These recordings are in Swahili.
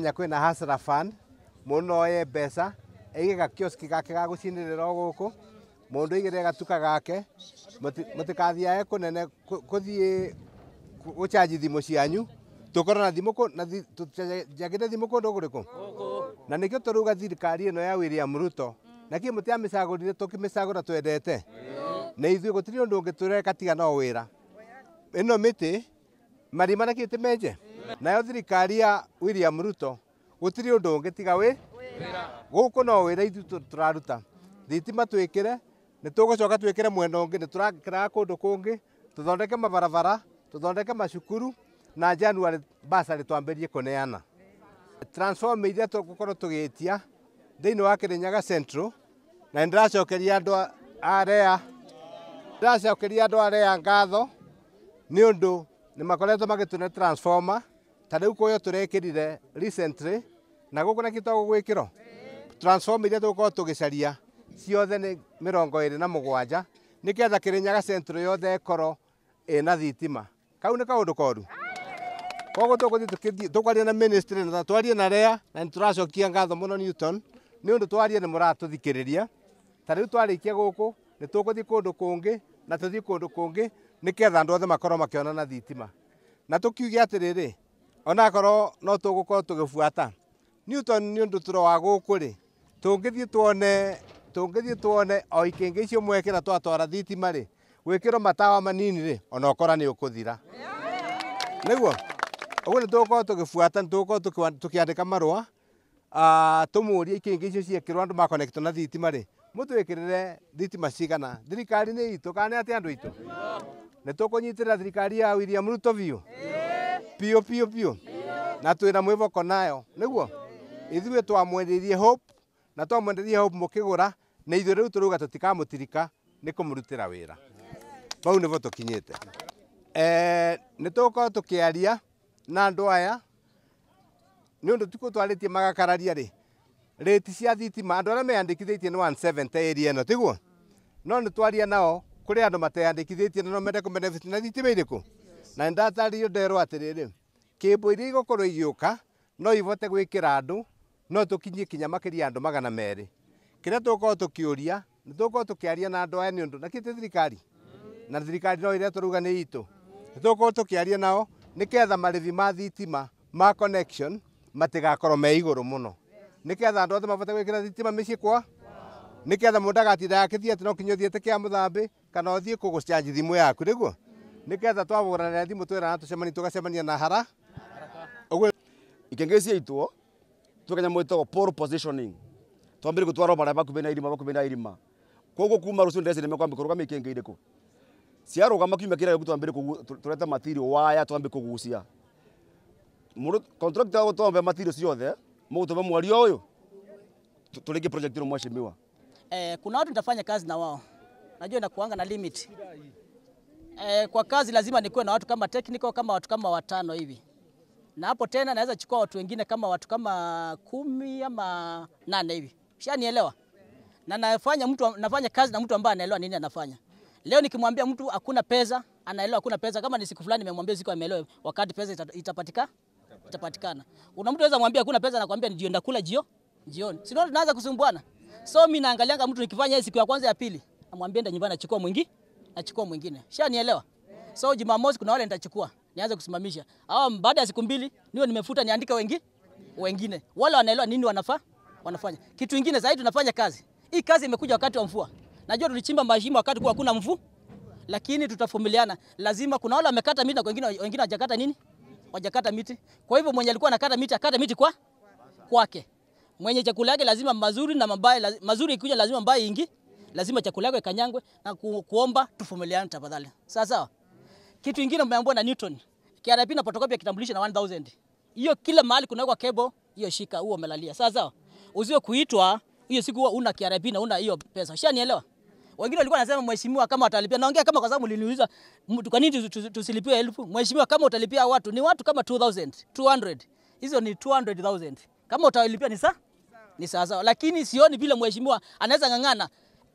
menya kwä na hasra fund må ndå noe mbeca aige gakioski gake ga gå cinä rä ra å gå kå må ndå aigä rä gatuka gake må tä kathiae kå nene kå thiä gå canji thimå cianyu tå korwo na thimå tå njagä te thimå kå ndå gå rä kå na nä kä å tå rä uga thirikari ä no ya William Ruto nakä må tä amä cagå rire tå kä mä cagå ra twendete nä ithuä gå tirä å ndå å ngä twä reka no wä ra ä no mä tä marima nakä tä menje nayo thirikari ya William Ruto gutiri undu ungitiga wi guku no wira ithu turaruta thitima twikire ni nitugucoka twikire mwena ungi turakira kundu kungi tuthondeke mabarabara tuthondeke macukuru na January basari twambirie kuneana transform media iria tugukorwo tugitia thini wa Kirinyaga Central na ndiracokeria andu area ndiracokeria andu area ngatho ni undu ni makoretwo magitune transformer ta riu kuyo turekirire recently na guku na kitwa gugwikiro transform iria tugukorwo tugicaria ciothe ni mirongo iri na mugwanja nigetha kirinyaga central yothe ikoro na thitima kau ni kaundu koru koguo tuguthi tukwaria na ministry na twarie na rea na ni turacokia ngatho muno Newton ni undu twarie ni muratuthikiriria ta riu twarikia guku ni tuguthi kundu kungi na tuthi kundu kungi ketha andu othe makorwo makiona na thitima na tukiuge atiriri onakorwo no tugukorwo tugibuata Newton ni undu turo wa guku ri tungithie tuone tungithie tuone o ikingi icio mwekira twatwara thitima ri gwikirwo matawa manini ri ona ukora ni ukuthira niguo uguo ni tugukorwo tugibuata ni tugukorwo tukiandika marua tumuurie ikingi icio ciekirwo andu makonekitwo na thitima ri mutwikirire thitima cigana thirikari ni itu kana ni atia andu itu ni tukunyitirira thirikari ya William Ruto biu piå piå piå na twä na mwä boko nayo nä guo ithuä twamwenderie hope na twamwenderie hope må kä gå ra nä ithuä rä u tå rä uga tå tikamå tirika nä kå må rutä ra wä ra bau nä bo tå kinyä te nä tå korwo tå kä aria na ee, andå aya nä å ndå tikå twarä tie magakararia rä rä cia thitima andå arä a meyandä kithä tie ä no tiguo no nä twaria nao kå rä andå mateyandä kithä tie na no mende kå na thitima irä kå na ndataririo ndero atiriri kimbo iria igukorwo igiuka no ivote gwikira andu no tukinyi kinya makiria andu magana meri kiria tukorwo tukiuria ni nitukorwo tukiaria na andu aya ni undu nakio ti thirikari na thirikari no iria turuga ni itu ni nitukorwo tukiaria nao ni ketha marithi ma thitima ma connection matigakorwo me iguru muno ni ketha andu othe mavote gwikira thitima mici kwa ni ketha mundu agatinda akithie ati no kinya uthiite kia muthambi kana uthie kugucanji thimu yaku niguo nigetha twahũranĩra thimũ twĩrana tucemanie tugacemania na hara ũguo ikengesi yaitwo tukanyamå ĩtagwo pole positioning twambire gũtwarwo marĩa makuhĩ na irima makuhĩ na irima koguo kuma rũcio ndeciria mekwambia kũrũgama ikĩngĩ irĩkũ ciarũgama kiumia kĩrĩa gĩũku twambire tũreta matirio waya twambie kũgucia contractor gũtwambe matirio ciothe mũgũtũme mwaria ũyũ tũringe project projekti mweshimiwa eh, kuna watu nitafanya kazi na wao najua inakuanga na limit eh, kwa kazi lazima nikuwe na watu kama technical kama watu kama watano hivi, na hapo tena naweza chukua watu wengine kama watu kama kumi ama nane hivi, ushanielewa? na nafanya mtu nafanya kazi na mtu ambaye anaelewa nini anafanya. Leo nikimwambia mtu hakuna pesa, anaelewa hakuna pesa. Kama ni siku fulani nimemwambia siku ameelewa, wakati pesa itapatika itapatikana. Una mtu anaweza mwambia hakuna pesa, anakuambia ndio ndakula jio jioni, si tunaanza kusumbuana. So mimi naangalianga mtu nikifanya hii siku ya kwanza ya pili, namwambia ndio nyumbani, achukua mwingine nachukua mwingine. Shanielewa? So Jumamosi kuna wale nitachukua nianze kusimamisha. Hao baada ya siku mbili niwe nimefuta niandike wengi wengine. Wale wanaelewa nini wanafaa wanafanya. Kitu kingine zaidi tunafanya kazi. Hii kazi imekuja wakati wa mvua. Najua tulichimba mashimo wakati kwa hakuna mvua. Lakini tutafumiliana. Lazima kuna wale wamekata miti na wengine wengine hawajakata nini? Hawajakata miti. Kwa hivyo mwenye alikuwa anakata miti akata miti kwa kwake. Mwenye chakula yake lazima mazuri na mabaya mazuri ikuja lazima mbaya ingie lazima chakula yako ikanyangwe na ku, kuomba tufumiliane tafadhali. Sawa sawa. Kitu kingine umeambiwa na Newton, KRB na photocopy ya kitambulisho na 1000. Hiyo kila mahali kunawekwa kebo, hiyo shika, huo umelalia. Sawa sawa. Uzio kuitwa hiyo siku huwa una KRB na una hiyo pesa. Ushanielewa? Wengine walikuwa wanasema mheshimiwa, kama watalipia. naongea kama kwa sababu niliuliza kwa nini tusilipiwe elfu. Mheshimiwa, kama utalipia watu ni watu kama 2000, 200. Hizo ni 200,000. Kama utalipia ni sawa? Ni sawa sawa. Lakini sioni vile mheshimiwa anaweza ng'ang'ana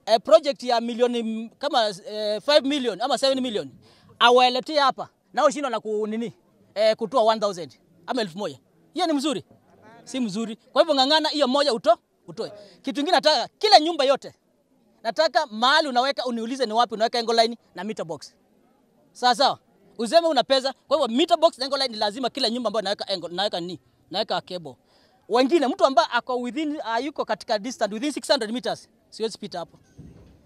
a project ya milioni kama 5 eh, million ama 7 million awaletie hapa, na shindwa na kunini eh, kutoa 1000 ama elfu moja. Hiyo ni mzuri? Si mzuri. Kwa hivyo ng'ang'ana hiyo moja uto, utoe. Kitu kingine nataka kila nyumba yote nataka mahali unaweka uniulize ni wapi unaweka angle line na meter box. Sawa sawa. Useme una pesa, kwa hivyo meter box na angle line ni lazima kila nyumba ambayo naweka angle, naweka ni naweka cable. Wengine mtu ambaye ako within uh, yuko katika distance within 600 meters siwezi pita hapo.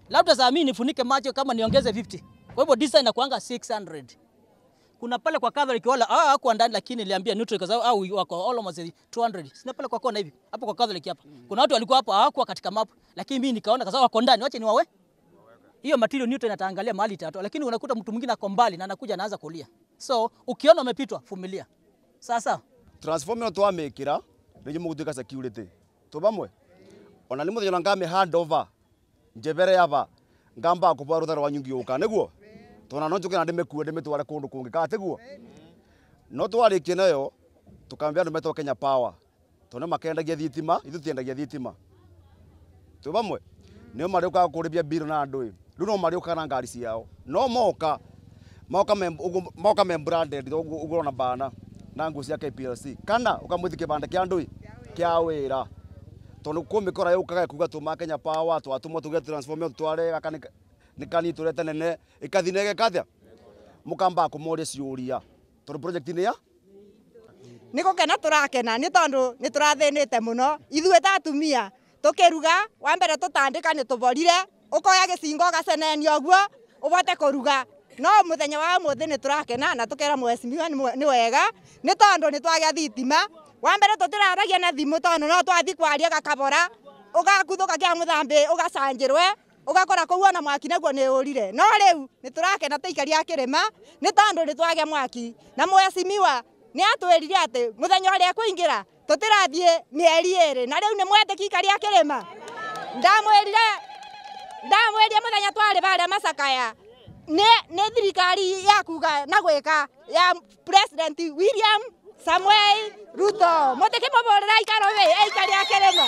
Labda saa mimi nifunike macho kama niongeze 50. Kwa hivyo design inakuanga 600. Kuna pale kwa Catholic wala ah, hakuwa ndani lakini niliambia neutral kwa sababu au wako almost 200. Sina pale kwa kona hivi. Hapo kwa Catholic hapa. Kuna watu walikuwa hapo hawakuwa katika map lakini mimi nikaona kwa sababu wako ndani. wache niwawe. Hiyo material neutral inataangalia mahali tatu lakini unakuta mtu mwingine ako mbali na anakuja anaanza kulia. So ukiona umepitwa fumilia. Sasa transformer twamikira ndio mugutwika security. Tubamwe ona nä må thenya ona ngamä handova njebere yava ngamba kå bwa rå thara wanyu ngä å ka nä guo tona no njå kä na ndä mä kue ndä mä tware kå ndå kå ngä ka atä guo no twarä kie nayo tå kambä andå metwo kenya power tondå nä makendagia thitima ithu tiendagia thitima twä bamwe nä marä å kaga kå rä bia mbirå na andå ä rä u no marä å kaga na ngari ciao no moka moka me branded å guo rona bana na nguo cia KPLC kana å kamwä thi kä bandä kä andå ä kä a wä ra tondu ku mikora yukaga kuga tuma Kenya Power twatumwo tuge transforme tware gakani ni kani turete nene ikathinege kathia mukamba kumuria ciuria tondu project ni ya nä gå kena tå rakena nä tondå nä tå rathä nä te må no ithuä ta atumia tå kä ruga wa mbere tå tandä ka nä tå borire å koya gä cingo å gacenenia å guo å bote kå ruga no må thenya wa må thä nä tå rakena na tå kera mwecimiwa nä wega nä tondå nä twagä a thitima wambere tutiraragia na thimu tondu no twathi kwaria gakabora ugakuthuka kia muthambi ugacanjirwe ugakora kuu ona mwaki naguo ni urire no riu ni turakena tuikari a kirima ni tondu ni twagia mwaki na mwesimiwa ni atwirire ati muthenya uria ekuingira tutirathie mieri iri na riu ni mwetiki ikari a kirima ndamwirire ndamwirie muthenya twari baria macakaya ni thirikari yakuga kuga na gwika ya president William Samuel Ruto mote kemo mutiki mubulira ikarowe eikari akirima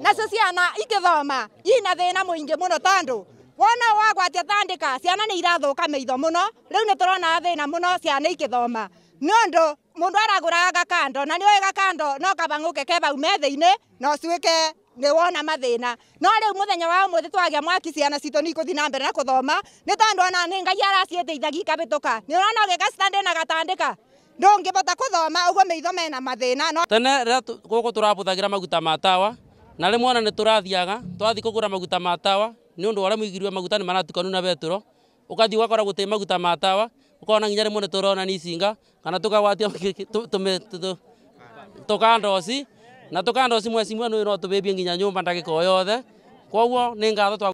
nacio ciana igithoma ina thina muingi muno tondu wona wagwatia thandika ciana ni irathuka mitho muno riu ni turona thina muno ciana ikithoma nondu mundu araguraga gakando na nioi gakando no kabanguke ke bau methiini na ucuike nä wona mathäna no rä u må thenya wa må thä twagia mwaki ciana citå nä ikå na mbere na kå thoma nä tondå ona nä ngai araciä teithagia ikabä tå ka nä å rona å gä gacitandä na gatandä ka ndungibota kuthoma ugo meitho mena mathina no tene rä guku turabuthagira maguta matawa na rä mwana nä turathiaga twathi kugura maguta matawa ni undu å ndå maguta ni maratukanu na betå ukathi ugakora gute maguta matawa ukona nginya rimwe mwana tå ni singa kana tå kagwatia tå kandoci na tå kandoci mweci mwe nä no tå bä nginya nyumba mba ndagä ka o yothe koguo nä ngatho